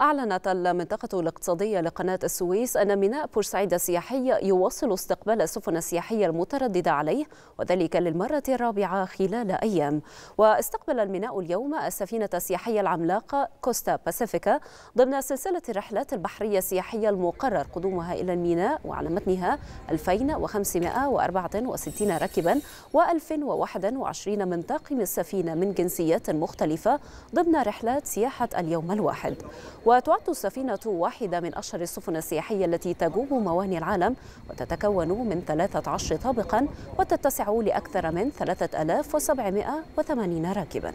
أعلنت المنطقة الاقتصادية لقناة السويس أن ميناء بورسعيد السياحي يواصل استقبال السفن السياحية المترددة عليه وذلك للمرة الرابعة خلال أيام واستقبل الميناء اليوم السفينة السياحية العملاقة كوستا باسيفيكا ضمن سلسلة الرحلات البحرية السياحية المقرر قدومها إلى الميناء وعلى متنها 2564 راكبا و1021 من طاقم السفينة من جنسيات مختلفة ضمن رحلات سياحة اليوم الواحد وتعد السفينة واحدة من أشهر السفن السياحية التي تجوب موانئ العالم وتتكون من 13 طابقا وتتسع لأكثر من 3780 راكبا